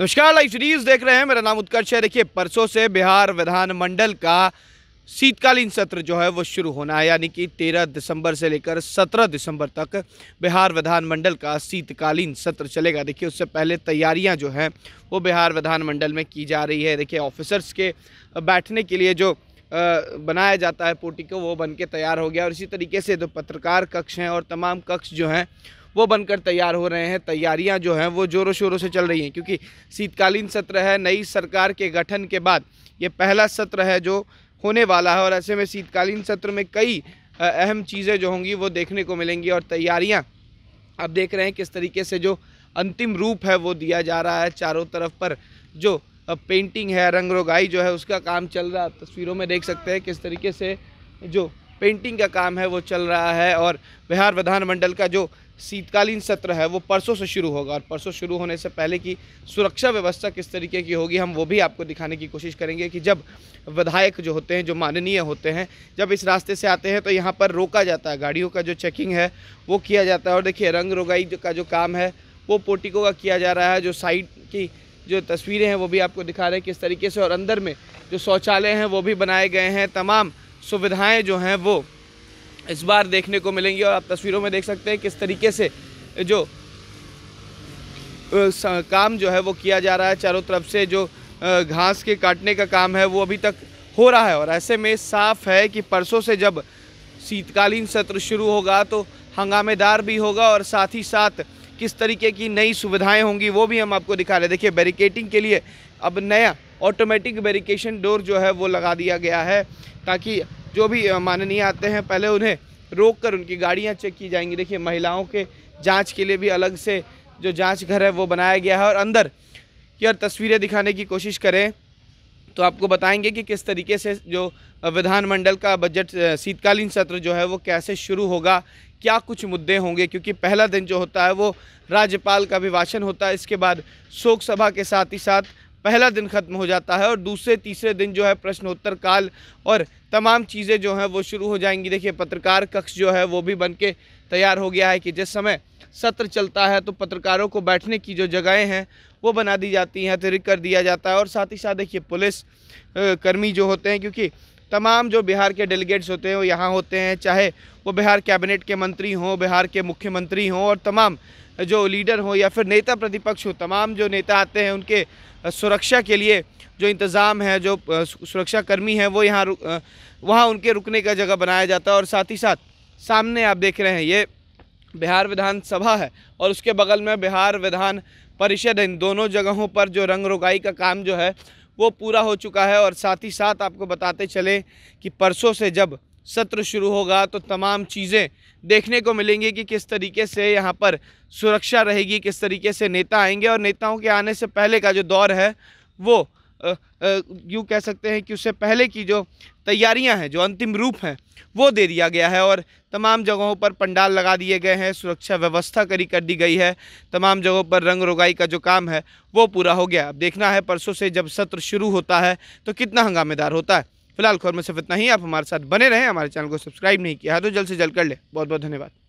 नमस्कार live series देख रहे हैं मेरा नाम उत्कर्ष है देखिए परसों से बिहार विधानमंडल का शीतकालीन सत्र जो है वो शुरू होना है यानी कि 13 दिसंबर से लेकर 17 दिसंबर तक बिहार विधानमंडल का शीतकालीन सत्र चलेगा देखिए उससे पहले तैयारियां जो हैं वो बिहार विधानमंडल में की जा रही है देखिए ऑफिसर्स के बैठने के लिए जो बनाया जाता है पोटी को वो बन के तैयार हो गया और इसी तरीके से जो पत्रकार कक्ष हैं और तमाम कक्ष जो हैं वो बनकर तैयार हो रहे हैं तैयारियां जो हैं वो ज़ोरों शोरों से चल रही हैं क्योंकि शीतकालीन सत्र है नई सरकार के गठन के बाद ये पहला सत्र है जो होने वाला है और ऐसे में शीतकालीन सत्र में कई अहम चीज़ें जो होंगी वो देखने को मिलेंगी और तैयारियाँ आप देख रहे हैं किस तरीके से जो अंतिम रूप है वो दिया जा रहा है चारों तरफ पर जो पेंटिंग है रंग रोगाई जो है उसका काम चल रहा है तस्वीरों में देख सकते हैं किस तरीके से जो पेंटिंग का काम है वो चल रहा है और बिहार विधानमंडल का जो शीतकालीन सत्र है वो परसों से शुरू होगा और परसों शुरू होने से पहले की सुरक्षा व्यवस्था किस तरीके की होगी हम वो भी आपको दिखाने की कोशिश करेंगे कि जब विधायक जो होते हैं जो माननीय होते हैं जब इस रास्ते से आते हैं तो यहाँ पर रोका जाता है गाड़ियों का जो चेकिंग है वो किया जाता है और देखिए रंग रोगाई का जो काम है वो पोटिको का किया जा रहा है जो साइड की जो तस्वीरें हैं वो भी आपको दिखा रहे हैं किस तरीके से और अंदर में जो शौचालय हैं वो भी बनाए गए हैं तमाम सुविधाएं जो हैं वो इस बार देखने को मिलेंगी और आप तस्वीरों में देख सकते हैं किस तरीके से जो काम जो है वो किया जा रहा है चारों तरफ से जो घास के काटने का काम है वो अभी तक हो रहा है और ऐसे में साफ है कि परसों से जब शीतकालीन सत्र शुरू होगा तो हंगामेदार भी होगा और साथ ही साथ किस तरीके की नई सुविधाएं होंगी वो भी हम आपको दिखा रहे हैं देखिए बैरिकेटिंग के लिए अब नया ऑटोमेटिक बैरिकेशन डोर जो है वो लगा दिया गया है ताकि जो भी माननीय आते हैं पहले उन्हें रोक कर उनकी गाड़ियाँ चेक की जाएंगी देखिए महिलाओं के जाँच के लिए भी अलग से जो जाँच घर है वो बनाया गया है और अंदर की और तस्वीरें दिखाने की कोशिश करें तो आपको बताएंगे कि किस तरीके से जो विधानमंडल का बजट शीतकालीन सत्र जो है वो कैसे शुरू होगा क्या कुछ मुद्दे होंगे क्योंकि पहला दिन जो होता है वो राज्यपाल का अभिभाषण होता है इसके बाद शोक सभा के साथ ही साथ पहला दिन ख़त्म हो जाता है और दूसरे तीसरे दिन जो है प्रश्नोत्तर काल और तमाम चीज़ें जो हैं वो शुरू हो जाएंगी देखिए पत्रकार कक्ष जो है वो भी बन के तैयार हो गया है कि जिस समय सत्र चलता है तो पत्रकारों को बैठने की जो जगहें हैं वो बना दी जाती हैं अतिरिक्त कर दिया जाता है और साथ ही साथ देखिए पुलिस कर्मी जो होते हैं क्योंकि तमाम जो बिहार के डेलीगेट्स होते हैं वो यहाँ होते हैं चाहे वो बिहार कैबिनेट के मंत्री हों बिहार के मुख्यमंत्री हों और तमाम जो लीडर हो या फिर नेता प्रतिपक्ष हो तमाम जो नेता आते हैं उनके सुरक्षा के लिए जो इंतज़ाम है जो सुरक्षाकर्मी हैं वो यहाँ वहाँ उनके रुकने का जगह बनाया जाता है और साथ ही साथ सामने आप देख रहे हैं ये बिहार विधानसभा है और उसके बगल में बिहार विधान परिषद इन दोनों जगहों पर जो रंग रोगाई का काम जो है वो पूरा हो चुका है और साथ ही साथ आपको बताते चले कि परसों से जब सत्र शुरू होगा तो तमाम चीज़ें देखने को मिलेंगी कि किस तरीके से यहाँ पर सुरक्षा रहेगी किस तरीके से नेता आएंगे और नेताओं के आने से पहले का जो दौर है वो यूँ कह सकते हैं कि उससे पहले की जो तैयारियां हैं जो अंतिम रूप हैं वो दे दिया गया है और तमाम जगहों पर पंडाल लगा दिए गए हैं सुरक्षा व्यवस्था करी कर दी गई है तमाम जगहों पर रंग रोगाई का जो काम है वो पूरा हो गया अब देखना है परसों से जब सत्र शुरू होता है तो कितना हंगामेदार होता है फिलहाल खबर में सिर्फ इतना ही आप हमारे साथ बने रहें हमारे चैनल को सब्सक्राइब नहीं किया तो जल्द से जल्द कर ले बहुत बहुत धन्यवाद